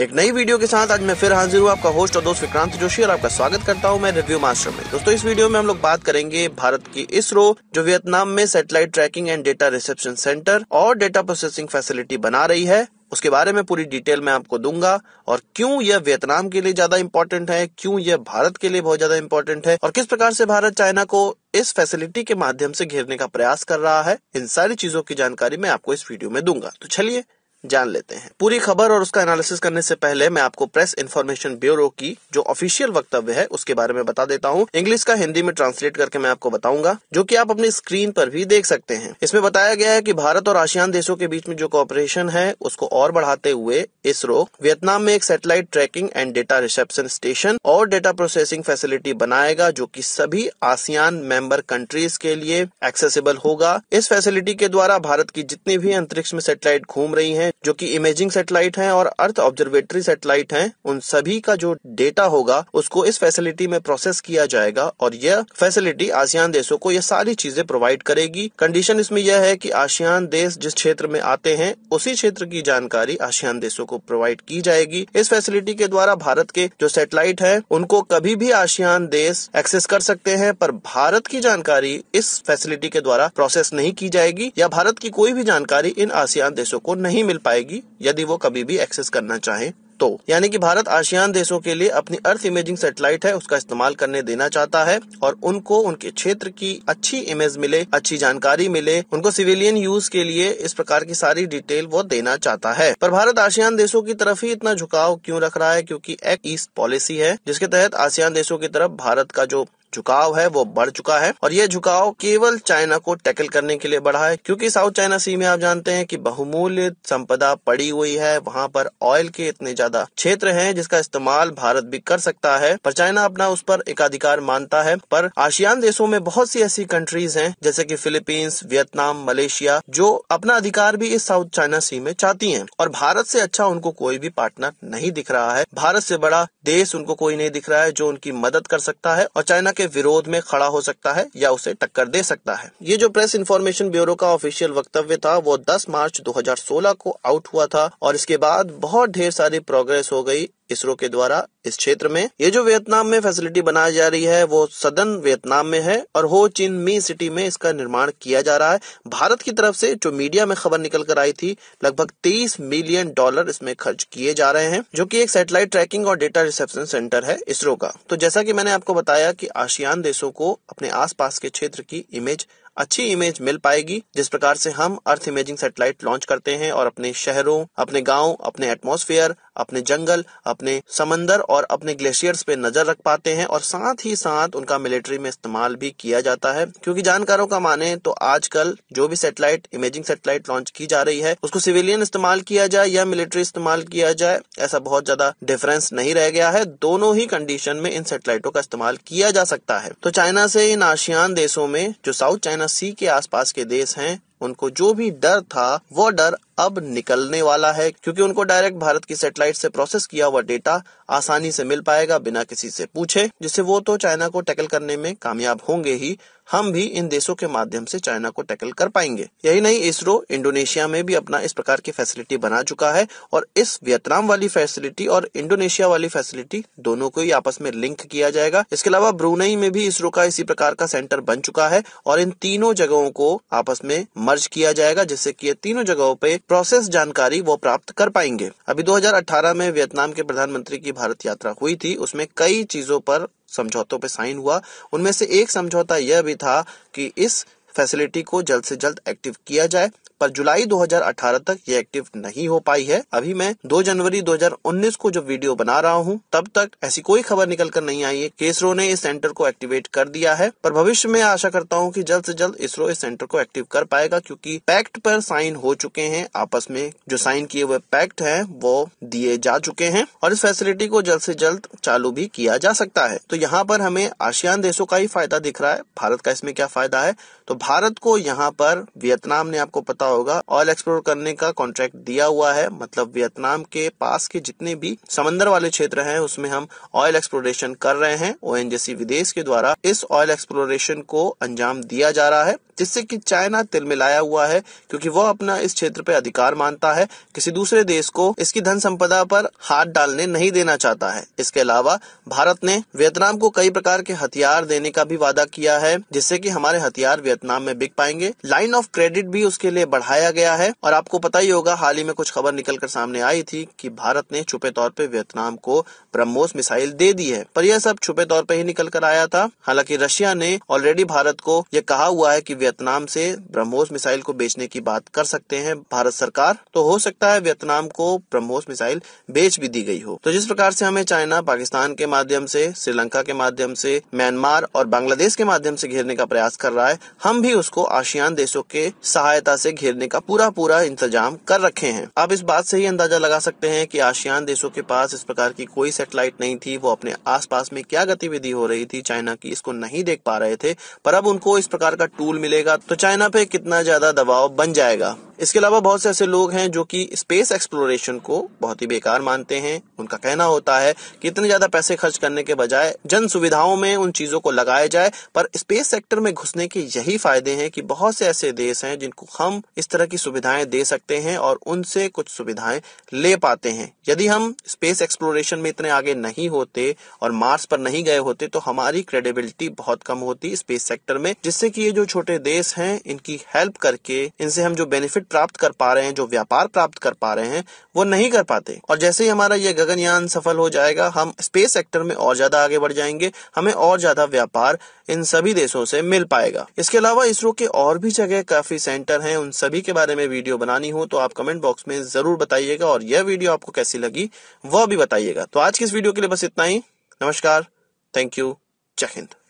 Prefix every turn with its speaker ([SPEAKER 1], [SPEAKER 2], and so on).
[SPEAKER 1] एक नई वीडियो के साथ आज मैं फिर हाजिर हूँ आपका होस्ट और दोस्त विक्रांत जोशी और आपका स्वागत करता हूँ मैं रिव्यू मास्टर में दोस्तों इस वीडियो में हम लोग बात करेंगे भारत की इसरो जो वियतनाम में satellite tracking and data reception centre और डेटा प्रोसेसिंग फैसिलिटी बना रही है उसके बारे में पूरी डिटेल मैं आपको दूंगा और क्यों यह वियतनाम के लिए ज्यादा इम्पोर्टेंट है क्यों यह भारत के लिए बहुत ज्यादा इम्पोर्टेंट है और किस प्रकार से भारत चाइना को इस फैसिलिटी के माध्यम से घेरने का प्रयास कर रहा है इन सारी चीजों की जानकारी मैं आपको इस वीडियो में दूंगा तो चलिए जान लेते हैं पूरी खबर और उसका एनालिसिस करने से पहले मैं आपको प्रेस इन्फॉर्मेशन ब्यूरो की जो ऑफिशियल वक्तव्य है उसके बारे में बता देता हूँ इंग्लिश का हिंदी में ट्रांसलेट करके मैं आपको बताऊंगा जो की आप अपनी स्क्रीन पर भी देख सकते हैं इसमें बताया गया है कि भारत और आसियान देशों के बीच में जो कॉपरेशन है उसको और बढ़ाते हुए इसरो वियतनाम में एक satellite tracking and data reception station और डेटा प्रोसेसिंग फैसिलिटी बनाएगा जो की सभी आसियान मेंबर कंट्रीज के लिए एक्सेसिबल होगा इस फैसिलिटी के द्वारा भारत की जितनी भी अंतरिक्ष में सेटेलाइट घूम रही है हैं जो कि इमेजिंग सेटेलाइट हैं और अर्थ ऑब्जर्वेटरी सेटेलाइट हैं उन सभी का जो डेटा होगा उसको इस फैसिलिटी में प्रोसेस किया जाएगा और यह फैसिलिटी आसियान देशों को यह सारी चीजें प्रोवाइड करेगी कंडीशन इसमें यह है कि आसियान देश जिस क्षेत्र में आते हैं उसी क्षेत्र की जानकारी आसियान देशों को प्रोवाइड की जाएगी इस फैसिलिटी के द्वारा भारत के जो सेटेलाइट है उनको कभी भी आसियान देश एक्सेस कर सकते हैं पर भारत की जानकारी इस फैसिलिटी के द्वारा प्रोसेस नहीं की जाएगी या भारत की कोई भी जानकारी इन आसियान देशों को नहीं मिल मिल पाएगी यदि वो कभी भी एक्सेस करना चाहे तो यानी कि भारत आसियान देशों के लिए अपनी अर्थ इमेजिंग सेटेलाइट है उसका इस्तेमाल करने देना चाहता है और उनको उनके क्षेत्र की अच्छी इमेज मिले अच्छी जानकारी मिले उनको सिविलियन यूज के लिए इस प्रकार की सारी डिटेल वो देना चाहता है पर भारत आसियान देशों की तरफ ही इतना झुकाव क्यों रख रहा है क्योंकि एक्ट ईस्ट पॉलिसी है जिसके तहत आसियान देशों की तरफ भारत का जो झुकाव है वो बढ़ चुका है और ये झुकाव केवल चाइना को टैकल करने के लिए बढ़ा है क्योंकि साउथ चाइना सी में आप जानते हैं कि बहुमूल्य संपदा पड़ी हुई है वहां पर ऑयल के इतने ज्यादा क्षेत्र हैं जिसका इस्तेमाल भारत भी कर सकता है पर चाइना अपना उस पर एकाधिकार मानता है पर आशियान देशों में बहुत सी ऐसी कंट्रीज है जैसे की फिलीपींस वियतनाम मलेशिया जो अपना अधिकार भी इस साउथ चाइना सी में चाहती है और भारत से अच्छा उनको कोई भी पार्टनर नहीं दिख रहा है भारत से बड़ा देश उनको कोई नहीं दिख रहा है जो उनकी मदद कर सकता है और चाइना के विरोध में खड़ा हो सकता है या उसे टक्कर दे सकता है ये जो प्रेस इन्फॉर्मेशन ब्यूरो का ऑफिशियल वक्तव्य था वो 10 मार्च 2016 को आउट हुआ था और इसके बाद बहुत ढेर सारी प्रोग्रेस हो गई इसरो के द्वारा इस क्षेत्र में ये जो वियतनाम में फैसिलिटी बनाई जा रही है वो सदन वियतनाम में है और हो चिन मी सिटी में इसका निर्माण किया जा रहा है भारत की तरफ से जो मीडिया में खबर निकल कर आई थी लगभग तेईस मिलियन डॉलर इसमें खर्च किए जा रहे हैं जो की एक सैटेलाइट ट्रैकिंग और डेटा रिसेप्शन सेंटर है इसरो का तो जैसा की मैंने आपको बताया की आसियान देशों को अपने आस के क्षेत्र की इमेज अच्छी इमेज मिल पाएगी जिस प्रकार से हम अर्थ इमेजिंग सैटेलाइट लॉन्च करते हैं और अपने शहरों अपने गांव अपने एटमॉस्फेयर अपने जंगल अपने समंदर और अपने ग्लेशियर्स पे नजर रख पाते हैं और साथ ही साथ उनका मिलिट्री में इस्तेमाल भी किया जाता है क्योंकि जानकारों का माने तो आजकल जो भी सैटेलाइट इमेजिंग सैटेलाइट लॉन्च की जा रही है उसको सिविलियन इस्तेमाल किया जाए या मिलिट्री इस्तेमाल किया जाए ऐसा बहुत ज्यादा डिफरेंस नहीं रह गया है दोनों ही कंडीशन में इन सेटेलाइटों का इस्तेमाल किया जा सकता है तो चाइना से इन आशियान देशों में जो साउथ चाइना सी के आसपास के देश हैं उनको जो भी डर था वो डर अब निकलने वाला है क्योंकि उनको डायरेक्ट भारत की सेटेलाइट से प्रोसेस किया हुआ डेटा आसानी से मिल पाएगा बिना किसी से पूछे जिससे वो तो चाइना को टैकल करने में कामयाब होंगे ही हम भी इन देशों के माध्यम से चाइना को टैकल कर पाएंगे यही नहीं इसरो इंडोनेशिया में भी अपना इस प्रकार की फैसिलिटी बना चुका है और इस वियतनाम वाली फैसिलिटी और इंडोनेशिया वाली फैसिलिटी दोनों को ही आपस में लिंक किया जाएगा इसके अलावा ब्रूनई में भी इसरो का इसी प्रकार का सेंटर बन चुका है और इन तीनों जगहों को आपस में मर्ज किया जाएगा जिससे की तीनों जगहों पे प्रोसेस जानकारी वो प्राप्त कर पाएंगे अभी दो में वियतनाम के प्रधानमंत्री की भारत यात्रा हुई थी उसमें कई चीजों पर समझौतों पर साइन हुआ उनमें से एक समझौता यह भी था कि इस फैसिलिटी को जल्द से जल्द एक्टिव किया जाए पर जुलाई 2018 तक ये एक्टिव नहीं हो पाई है अभी मैं 2 जनवरी 2019 को जो वीडियो बना रहा हूँ तब तक ऐसी कोई खबर निकल कर नहीं आई है की इसरो ने इस सेंटर को एक्टिवेट कर दिया है पर भविष्य में आशा करता हूँ की जल्द ऐसी जल्द इसरो इस सेंटर को एक्टिव कर पाएगा क्यूँकी पैक्ट पर साइन हो चुके हैं आपस में जो साइन किए हुए पैक्ट है वो दिए जा चुके हैं और इस फैसिलिटी को जल्द ऐसी जल्द चालू भी किया जा सकता है तो यहाँ पर हमें आशियान देशों का ही फायदा दिख रहा है भारत का इसमें क्या फायदा है तो भारत को यहाँ पर वियतनाम ने आपको पता पता होगा ऑयल एक्सप्लोर करने का कॉन्ट्रैक्ट दिया हुआ है मतलब वियतनाम के पास के जितने भी समंदर वाले क्षेत्र हैं उसमें हम ऑयल एक्सप्लोरेशन कर रहे हैं ओएनजीसी विदेश के द्वारा इस ऑयल एक्सप्लोरेशन को अंजाम दिया जा रहा है जिससे कि चाइना तिल मिलाया हुआ है क्योंकि वह अपना इस क्षेत्र पर अधिकार मानता है किसी दूसरे देश को इसकी धन संपदा पर हाथ डालने नहीं देना चाहता है इसके अलावा भारत ने वियतनाम को कई प्रकार के हथियार देने का भी वादा किया है जिससे कि हमारे हथियार वियतनाम में बिक पाएंगे लाइन ऑफ क्रेडिट भी उसके लिए बढ़ाया गया है और आपको पता ही होगा हाल ही में कुछ खबर निकल कर सामने आई थी कि भारत ने छुपे तौर पर वियतनाम को ब्रह्मोस मिसाइल दे दी है पर यह सब छुपे तौर पर ही निकल कर आया था हालांकि रशिया ने ऑलरेडी भारत को यह कहा हुआ है कि वियतनाम से ब्रह्मोस मिसाइल को बेचने की बात कर सकते हैं भारत सरकार तो हो सकता है वियतनाम को ब्रह्मोस मिसाइल बेच भी दी गई हो तो जिस प्रकार से हमें चाइना पाकिस्तान के माध्यम से श्रीलंका के माध्यम से म्यांमार और बांग्लादेश के माध्यम से घेरने का प्रयास कर रहा है हम भी उसको आसियान देशों के सहायता से घेर घेरने का पूरा पूरा इंतजाम कर रखे हैं आप इस बात से ही अंदाजा लगा सकते हैं कि आशियान देशों के पास इस प्रकार की कोई सेटेलाइट नहीं थी वो अपने आसपास में क्या गतिविधि हो रही थी चाइना की इसको नहीं देख पा रहे थे पर अब उनको इस प्रकार का टूल मिलेगा तो चाइना पे कितना ज्यादा दबाव बन जाएगा इसके अलावा बहुत से ऐसे लोग हैं जो कि स्पेस एक्सप्लोरेशन को बहुत ही बेकार मानते हैं उनका कहना होता है कि इतने ज्यादा पैसे खर्च करने के बजाय जन सुविधाओं में उन चीजों को लगाया जाए पर स्पेस सेक्टर में घुसने के यही फायदे हैं कि बहुत से ऐसे देश हैं जिनको हम इस तरह की सुविधाएं दे सकते हैं और उनसे कुछ सुविधाएं ले पाते हैं यदि हम स्पेस एक्सप्लोरेशन में इतने आगे नहीं होते और मार्स पर नहीं गए होते तो हमारी क्रेडिबिलिटी बहुत कम होती स्पेस सेक्टर में जिससे कि ये जो छोटे देश हैं इनकी हेल्प करके इनसे हम जो बेनिफिट प्राप्त कर पा रहे हैं जो व्यापार प्राप्त कर पा रहे हैं वो नहीं कर पाते और जैसे ही हमारा ये गगनयान सफल हो जाएगा हम स्पेस सेक्टर में और ज्यादा आगे बढ़ जाएंगे हमें और ज्यादा व्यापार इन सभी देशों से मिल पाएगा इसके अलावा इसरो के और भी जगह काफी सेंटर हैं उन सभी के बारे में वीडियो बनानी हो तो आप कमेंट बॉक्स में जरूर बताइएगा और यह वीडियो आपको कैसी लगी वह भी बताइएगा तो आज की इस वीडियो के लिए बस इतना ही नमस्कार थैंक यू जय हिंद